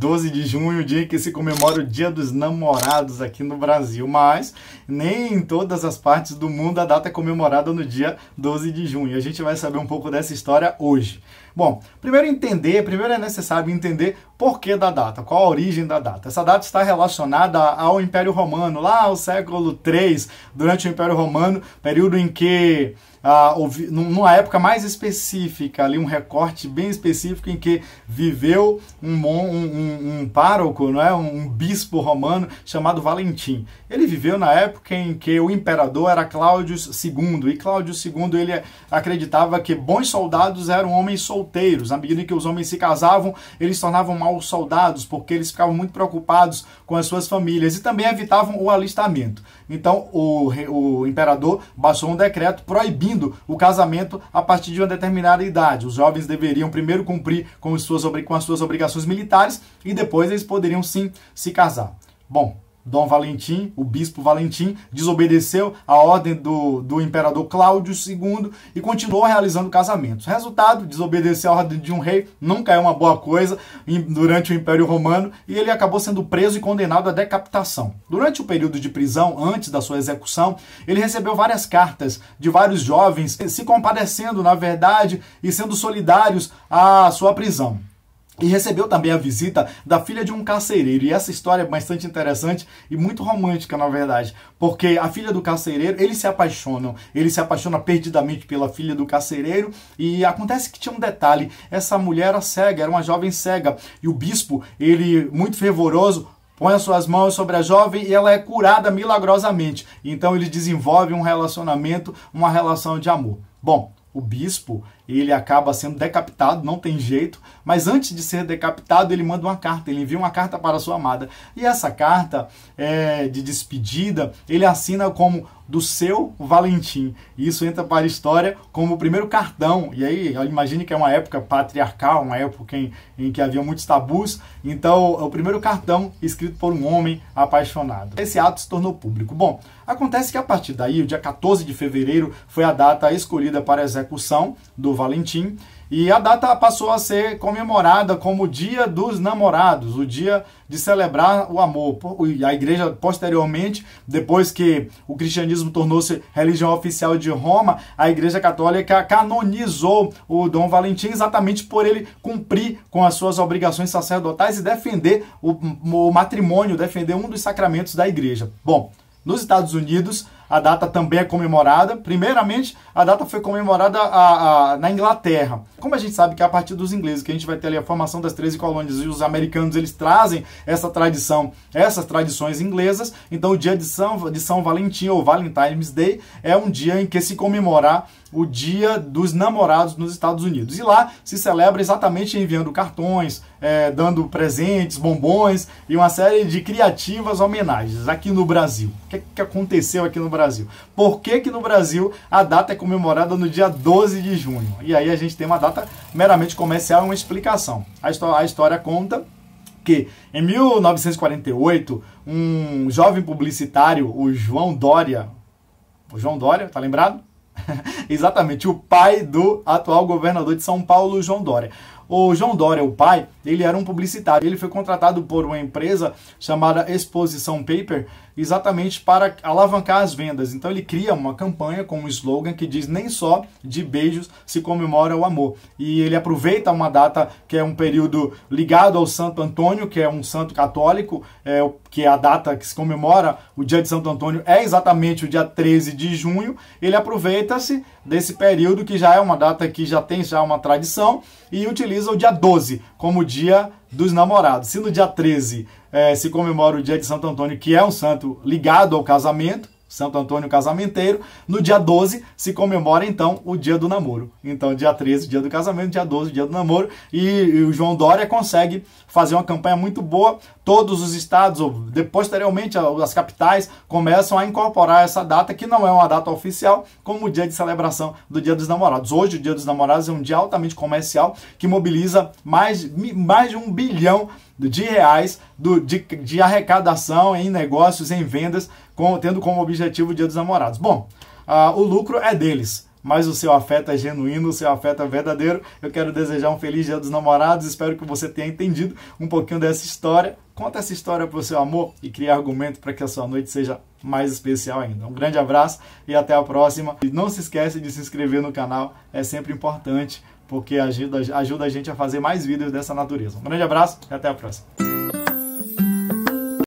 12 de junho, o dia em que se comemora o Dia dos Namorados aqui no Brasil, mas nem em todas as partes do mundo a data é comemorada no dia 12 de junho. A gente vai saber um pouco dessa história hoje. Bom, primeiro entender, primeiro é necessário entender por que da data, qual a origem da data. Essa data está relacionada ao Império Romano, lá ao século 3, durante o Império Romano, período em que ah, numa época mais específica, ali um recorte bem específico em que viveu um, um, um, um pároco, não é? um bispo romano chamado Valentim. Ele viveu na época em que o imperador era Cláudio II, e Cláudio II ele acreditava que bons soldados eram homens solteiros. Na medida em que os homens se casavam, eles se tornavam maus soldados, porque eles ficavam muito preocupados com as suas famílias e também evitavam o alistamento. Então o, o imperador baixou um decreto proibindo proibindo o casamento a partir de uma determinada idade. Os jovens deveriam primeiro cumprir com, suas, com as suas obrigações militares e depois eles poderiam sim se casar. Bom, Dom Valentim, o bispo Valentim, desobedeceu a ordem do, do imperador Cláudio II e continuou realizando casamentos. Resultado, desobedecer a ordem de um rei nunca é uma boa coisa durante o Império Romano e ele acabou sendo preso e condenado à decapitação. Durante o período de prisão, antes da sua execução, ele recebeu várias cartas de vários jovens se compadecendo, na verdade, e sendo solidários à sua prisão. E recebeu também a visita da filha de um carcereiro. E essa história é bastante interessante e muito romântica, na verdade. Porque a filha do carcereiro, eles se apaixonam. Ele se apaixona perdidamente pela filha do carcereiro. E acontece que tinha um detalhe. Essa mulher era cega, era uma jovem cega. E o bispo, ele, muito fervoroso, põe as suas mãos sobre a jovem e ela é curada milagrosamente. Então ele desenvolve um relacionamento, uma relação de amor. Bom, o bispo, ele acaba sendo decapitado, não tem jeito, mas antes de ser decapitado, ele manda uma carta, ele envia uma carta para sua amada. E essa carta é, de despedida, ele assina como do seu Valentim. E isso entra para a história como o primeiro cartão. E aí, imagine que é uma época patriarcal, uma época em, em que havia muitos tabus. Então, é o primeiro cartão escrito por um homem apaixonado. Esse ato se tornou público. Bom, acontece que a partir daí, o dia 14 de fevereiro foi a data escolhida para a execução do Valentim, e a data passou a ser comemorada como o Dia dos Namorados, o dia de celebrar o amor. A igreja, posteriormente, depois que o cristianismo tornou-se religião oficial de Roma, a igreja católica canonizou o Dom Valentim exatamente por ele cumprir com as suas obrigações sacerdotais e defender o, matrimônio, defender um dos sacramentos da igreja. Bom, nos Estados Unidos, a data também é comemorada. Primeiramente, a data foi comemorada a, a, na Inglaterra. Como a gente sabe que é a partir dos ingleses que a gente vai ter ali a formação das 13 colônias e os americanos eles trazem essa tradição, essas tradições inglesas. Então, o dia de São, de São Valentim ou Valentine's Day é um dia em que se comemorar o Dia dos Namorados nos Estados Unidos. E lá se celebra exatamente enviando cartões, é, dando presentes, bombons e uma série de criativas homenagens aqui no Brasil. O que, que aconteceu aqui no Brasil? Por que, que no Brasil a data é comemorada no dia 12 de junho? E aí a gente tem uma data meramente comercial e uma explicação. a, a história conta que em 1948 um jovem publicitário, o João Dória, o João Dória, tá lembrado? Exatamente, o pai do atual governador de São Paulo, João Dória. O João Dória, o pai, ele era um publicitário. Ele foi contratado por uma empresa chamada Exposição Paper, exatamente para alavancar as vendas. Então ele cria uma campanha com um slogan que diz nem só de beijos se comemora o amor. E ele aproveita uma data que é um período ligado ao Santo Antônio, que é um santo católico, é, que é a data que se comemora o dia de Santo Antônio é exatamente o dia 13 de junho. Ele aproveita-se desse período que já é uma data que já tem já uma tradição e utiliza utiliza o dia 12 como dia dos namorados. Se no dia 13 é, eh, se comemora o dia de Santo Antônio, que é um santo ligado ao casamento, Santo Antônio Casamenteiro. No dia 12 se comemora então o dia do namoro. Então, dia 13, dia do casamento, dia 12, dia do namoro. E, e o João Dória consegue fazer uma campanha muito boa. Todos os estados, ou posteriormente as capitais, começam a incorporar essa data, que não é uma data oficial, como o dia de celebração do Dia dos Namorados. Hoje, o Dia dos Namorados é um dia altamente comercial que mobiliza mais, mais de um bilhão de de reais do, de, de arrecadação em negócios, em vendas, com, tendo como objetivo o Dia dos Namorados. Bom, uh, o lucro é deles mas o seu afeto é genuíno, o seu afeto é verdadeiro. Eu quero desejar um feliz Dia dos Namorados, espero que você tenha entendido um pouquinho dessa história. Conta essa história para o seu amor e crie argumento para que a sua noite seja mais especial ainda. Um grande abraço e até a próxima. E não se esquece de se inscrever no canal, é sempre importante, porque ajuda, ajuda a gente a fazer mais vídeos dessa natureza. Um grande abraço e até a próxima.